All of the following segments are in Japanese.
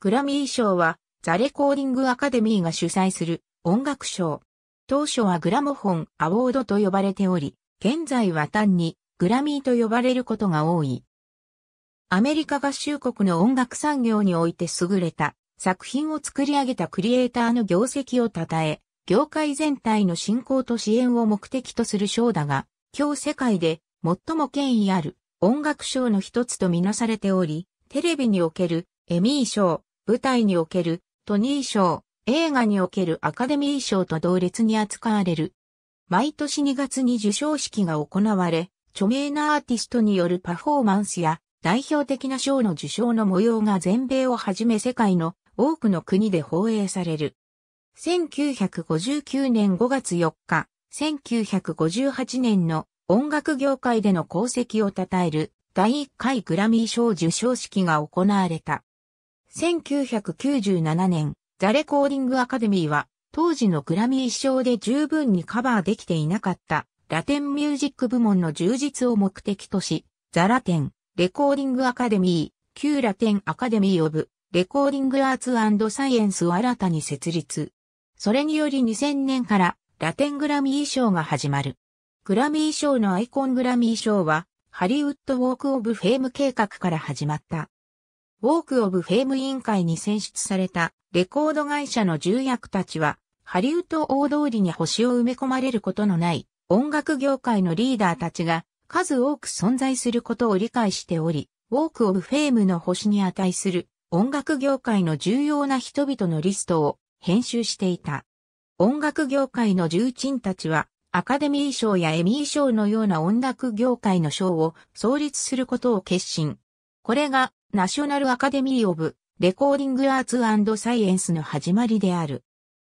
グラミー賞は、ザ・レコーディング・アカデミーが主催する音楽賞。当初はグラモフォン・アォードと呼ばれており、現在は単にグラミーと呼ばれることが多い。アメリカ合衆国の音楽産業において優れた作品を作り上げたクリエイターの業績を称え、業界全体の振興と支援を目的とする賞だが、今日世界で最も権威ある音楽賞の一つとみなされており、テレビにおけるエミー賞、舞台におけるトニー賞、映画におけるアカデミー賞と同列に扱われる。毎年2月に授賞式が行われ、著名なアーティストによるパフォーマンスや代表的な賞の受賞の模様が全米をはじめ世界の多くの国で放映される。1959年5月4日、1958年の音楽業界での功績を称える第1回グラミー賞受賞式が行われた。1997年、ザ・レコーディング・アカデミーは、当時のグラミー賞で十分にカバーできていなかった、ラテンミュージック部門の充実を目的とし、ザ・ラテン、レコーディング・アカデミー、旧ラテン・アカデミー・オブ、レコーディング・アーツサイエンスを新たに設立。それにより2000年から、ラテングラミー賞が始まる。グラミー賞のアイコングラミー賞は、ハリウッドウォークオブフェーム計画から始まった。ウォーク・オブ・フェーム委員会に選出されたレコード会社の重役たちは、ハリウッド大通りに星を埋め込まれることのない音楽業界のリーダーたちが数多く存在することを理解しており、ウォーク・オブ・フェームの星に値する音楽業界の重要な人々のリストを編集していた。音楽業界の重鎮たちは、アカデミー賞やエミー賞のような音楽業界の賞を創立することを決心。これがナショナルアカデミー・オブ・レコーディング・アーツサイエンスの始まりである。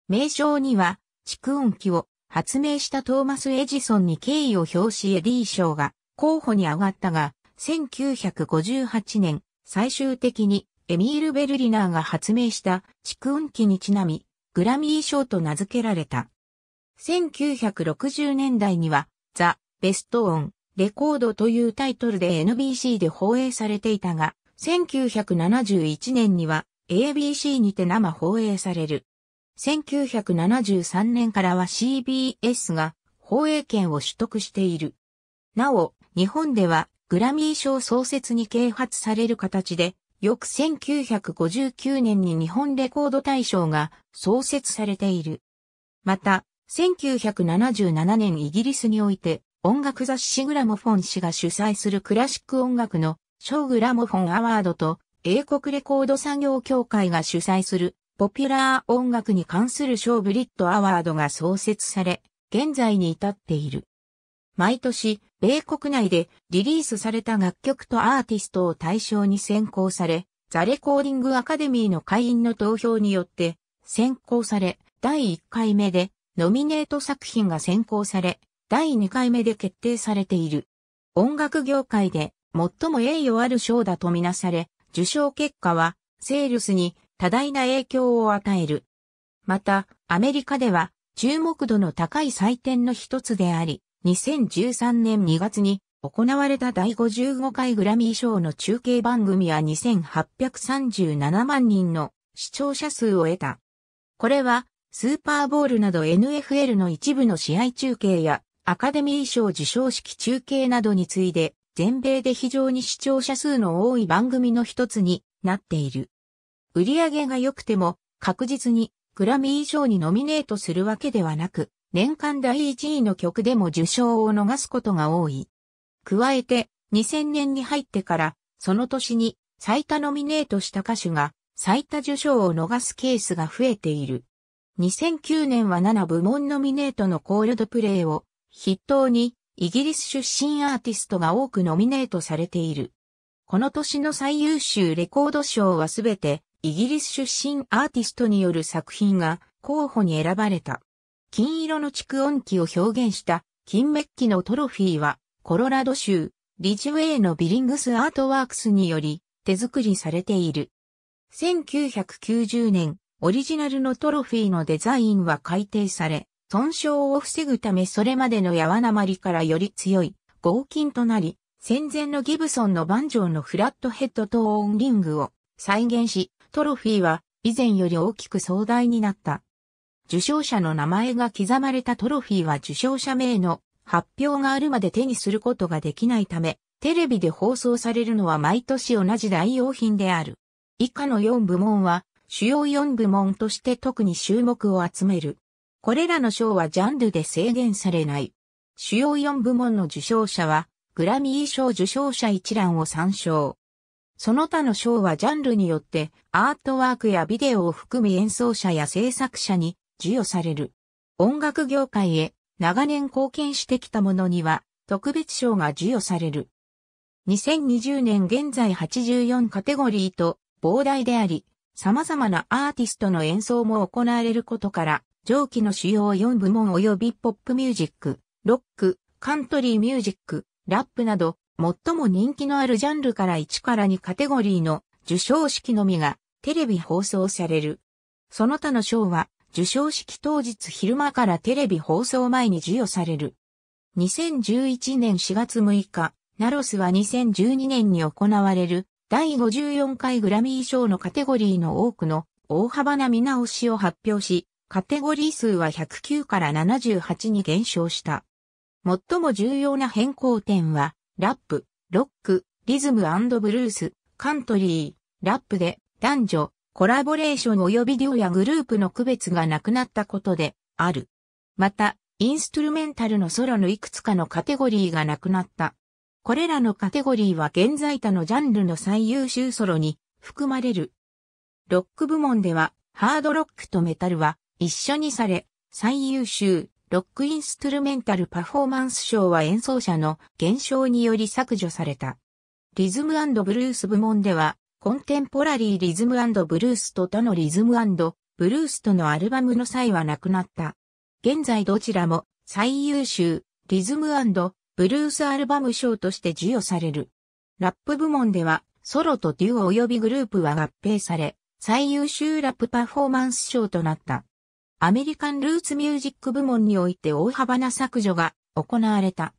名称には、蓄音機を発明したトーマス・エジソンに敬意を表しエディ賞が候補に上がったが、1958年、最終的にエミール・ベルリナーが発明した蓄音機にちなみ、グラミー賞と名付けられた。1960年代には、ザ・ベスト・オン・レコードというタイトルで NBC で放映されていたが、1971年には ABC にて生放映される。1973年からは CBS が放映権を取得している。なお、日本ではグラミー賞創設に啓発される形で、翌1959年に日本レコード大賞が創設されている。また、1977年イギリスにおいて音楽雑誌グラモフォン氏が主催するクラシック音楽のーグラモフォンアワードと英国レコード産業協会が主催するポピュラー音楽に関するーブリッドアワードが創設され、現在に至っている。毎年、米国内でリリースされた楽曲とアーティストを対象に選考され、ザ・レコーディング・アカデミーの会員の投票によって選考され、第1回目でノミネート作品が選考され、第2回目で決定されている。音楽業界で最も栄誉ある賞だとみなされ、受賞結果は、セールスに多大な影響を与える。また、アメリカでは、注目度の高い祭典の一つであり、2013年2月に行われた第55回グラミー賞の中継番組は2837万人の視聴者数を得た。これは、スーパーボールなど NFL の一部の試合中継や、アカデミー賞受賞式中継などに次いで、全米で非常に視聴者数の多い番組の一つになっている。売り上げが良くても確実にグラミー賞にノミネートするわけではなく、年間第1位の曲でも受賞を逃すことが多い。加えて、2000年に入ってから、その年に最多ノミネートした歌手が最多受賞を逃すケースが増えている。2009年は7部門ノミネートのコールドプレイを筆頭にイギリス出身アーティストが多くノミネートされている。この年の最優秀レコード賞はすべてイギリス出身アーティストによる作品が候補に選ばれた。金色の蓄音機を表現した金メッキのトロフィーはコロラド州リジウェイのビリングスアートワークスにより手作りされている。1990年オリジナルのトロフィーのデザインは改定され、損傷を防ぐためそれまでのやわなまりからより強い合金となり、戦前のギブソンのバンジョーのフラットヘッドトーンリングを再現し、トロフィーは以前より大きく壮大になった。受賞者の名前が刻まれたトロフィーは受賞者名の発表があるまで手にすることができないため、テレビで放送されるのは毎年同じ代用品である。以下の4部門は主要4部門として特に注目を集める。これらの賞はジャンルで制限されない。主要4部門の受賞者は、グラミー賞受賞者一覧を参照。その他の賞はジャンルによってアートワークやビデオを含む演奏者や制作者に授与される。音楽業界へ長年貢献してきたものには特別賞が授与される。2020年現在84カテゴリーと膨大であり、様々なアーティストの演奏も行われることから、上記の主要4部門及びポップミュージック、ロック、カントリーミュージック、ラップなど、最も人気のあるジャンルから1から2カテゴリーの受賞式のみがテレビ放送される。その他の賞は、受賞式当日昼間からテレビ放送前に授与される。2011年4月6日、ナロスは2012年に行われる第54回グラミー賞のカテゴリーの多くの大幅な見直しを発表し、カテゴリー数は109から78に減少した。最も重要な変更点は、ラップ、ロック、リズムブルース、カントリー、ラップで男女、コラボレーション及びデュオやグループの区別がなくなったことである。また、インストゥルメンタルのソロのいくつかのカテゴリーがなくなった。これらのカテゴリーは現在他のジャンルの最優秀ソロに含まれる。ロック部門では、ハードロックとメタルは一緒にされ、最優秀、ロックインストゥルメンタルパフォーマンス賞は演奏者の減少により削除された。リズムブルース部門では、コンテンポラリーリズムブルースと他のリズムブルースとのアルバムの際はなくなった。現在どちらも最優秀リズムブルースアルバム賞として授与される。ラップ部門ではソロとデュオ及びグループは合併され、最優秀ラップパフォーマンス賞となった。アメリカンルーツミュージック部門において大幅な削除が行われた。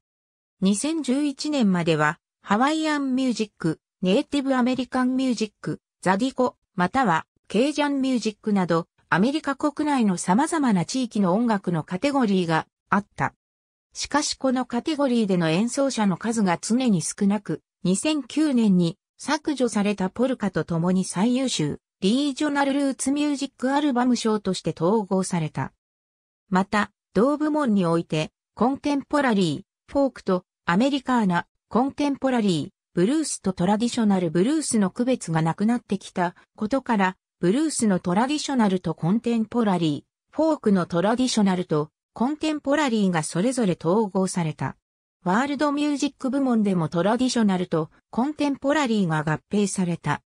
2011年までは、ハワイアンミュージック、ネイティブアメリカンミュージック、ザディコ、またはケイジャンミュージックなど、アメリカ国内の様々な地域の音楽のカテゴリーがあった。しかしこのカテゴリーでの演奏者の数が常に少なく、2009年に削除されたポルカと共に最優秀リージョナルルーツミュージックアルバム賞として統合された。また、同部門において、コンテンポラリー、フォークとアメリカーナ、コンテンポラリー、ブルースとトラディショナルブルースの区別がなくなってきたことから、ブルースのトラディショナルとコンテンポラリー、フォークのトラディショナルとコンテンポラリーがそれぞれ統合された。ワールドミュージック部門でもトラディショナルとコンテンポラリーが合併された。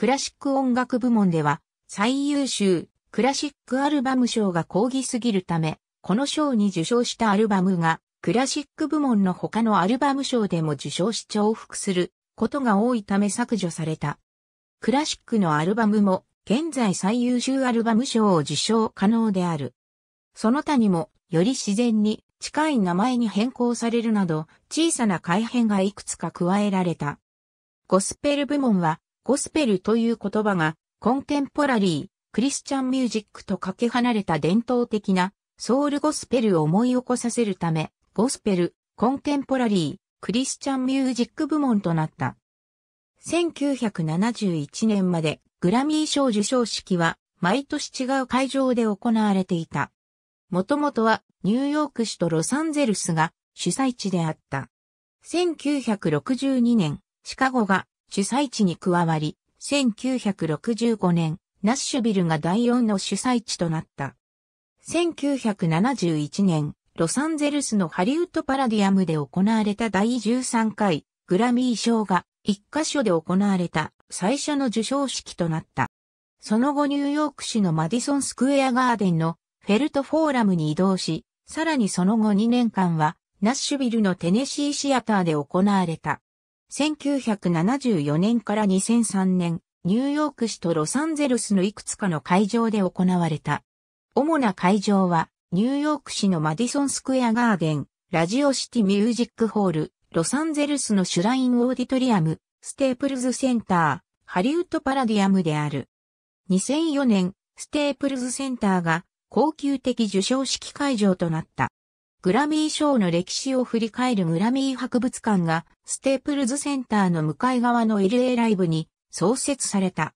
クラシック音楽部門では、最優秀クラシックアルバム賞が抗議すぎるため、この賞に受賞したアルバムが、クラシック部門の他のアルバム賞でも受賞し重複することが多いため削除された。クラシックのアルバムも現在最優秀アルバム賞を受賞可能である。その他にもより自然に近い名前に変更されるなど小さな改変がいくつか加えられた。ゴスペル部門はゴスペルという言葉が、コンテンポラリー、クリスチャンミュージックとかけ離れた伝統的なソウルゴスペルを思い起こさせるため、ゴスペル、コンテンポラリー、クリスチャンミュージック部門となった。1971年までグラミー賞受賞式は毎年違う会場で行われていた。もともとはニューヨーク市とロサンゼルスが主催地であった。1962年、シカゴが主催地に加わり、1965年、ナッシュビルが第4の主催地となった。1971年、ロサンゼルスのハリウッドパラディアムで行われた第13回グラミー賞が一箇所で行われた最初の受賞式となった。その後ニューヨーク市のマディソンスクエアガーデンのフェルトフォーラムに移動し、さらにその後2年間はナッシュビルのテネシーシアターで行われた。1974年から2003年、ニューヨーク市とロサンゼルスのいくつかの会場で行われた。主な会場は、ニューヨーク市のマディソンスクエアガーデン、ラジオシティミュージックホール、ロサンゼルスのシュラインオーディトリアム、ステープルズセンター、ハリウッドパラディアムである。2004年、ステープルズセンターが高級的受賞式会場となった。グラミー賞の歴史を振り返るグラミー博物館がステープルズセンターの向かい側の LA ライブに創設された。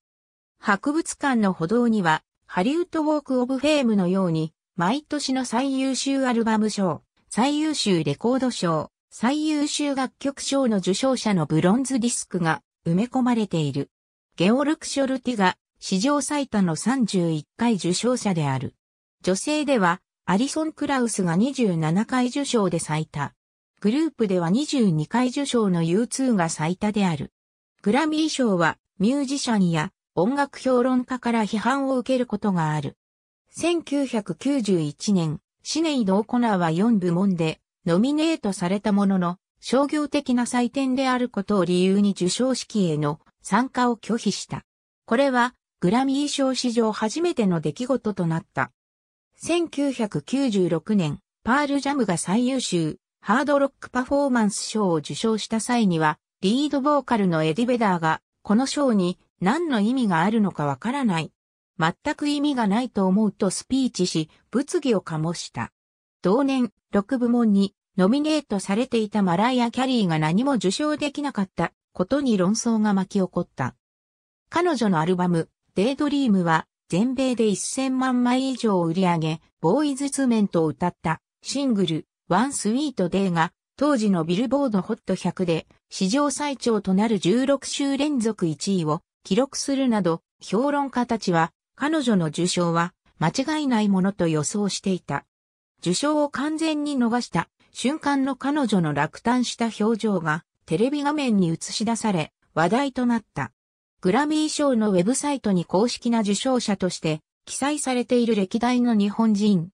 博物館の歩道にはハリウッドウォークオブフェームのように毎年の最優秀アルバム賞、最優秀レコード賞、最優秀楽曲賞の受賞者のブロンズディスクが埋め込まれている。ゲオルク・ショルティが史上最多の31回受賞者である。女性ではアリソン・クラウスが27回受賞で最多。グループでは22回受賞の U2 が最多である。グラミー賞はミュージシャンや音楽評論家から批判を受けることがある。1991年、シネイド・オコナーは4部門でノミネートされたものの、商業的な祭典であることを理由に受賞式への参加を拒否した。これはグラミー賞史上初めての出来事となった。1996年、パールジャムが最優秀、ハードロックパフォーマンス賞を受賞した際には、リードボーカルのエディ・ベダーが、この賞に何の意味があるのかわからない。全く意味がないと思うとスピーチし、物議を醸した。同年、6部門にノミネートされていたマライア・キャリーが何も受賞できなかったことに論争が巻き起こった。彼女のアルバム、デイドリームは全米で1000万枚以上売り上げ、ボーイズツメントを歌ったシングル、ワンスウィートデーが、当時のビルボードホット100で、史上最長となる16週連続1位を記録するなど、評論家たちは、彼女の受賞は間違いないものと予想していた。受賞を完全に逃した瞬間の彼女の落胆した表情がテレビ画面に映し出され話題となった。グラミー賞のウェブサイトに公式な受賞者として記載されている歴代の日本人。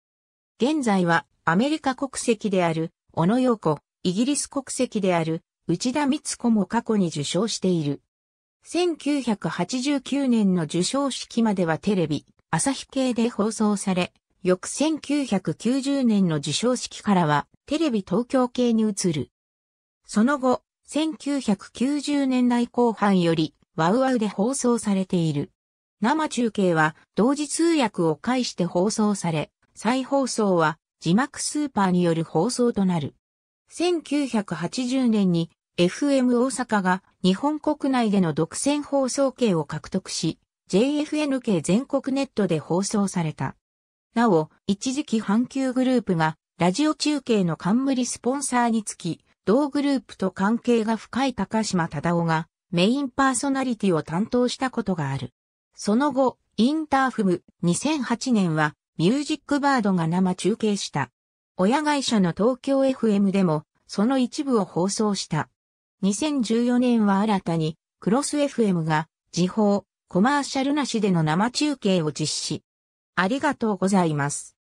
現在はアメリカ国籍である小野洋子、イギリス国籍である内田光子も過去に受賞している。1989年の受賞式まではテレビ、朝日系で放送され、翌1990年の受賞式からはテレビ東京系に移る。その後、1990年代後半よりワウワウで放送されている。生中継は同時通訳を介して放送され、再放送は字幕スーパーによる放送となる。1980年に FM 大阪が日本国内での独占放送権を獲得し、JFNK 全国ネットで放送された。なお、一時期阪急グループがラジオ中継の冠スポンサーにつき、同グループと関係が深い高島忠夫がメインパーソナリティを担当したことがある。その後、インターフム2008年はミュージックバードが生中継した。親会社の東京 FM でもその一部を放送した。2014年は新たにクロス FM が時報コマーシャルなしでの生中継を実施。ありがとうございます。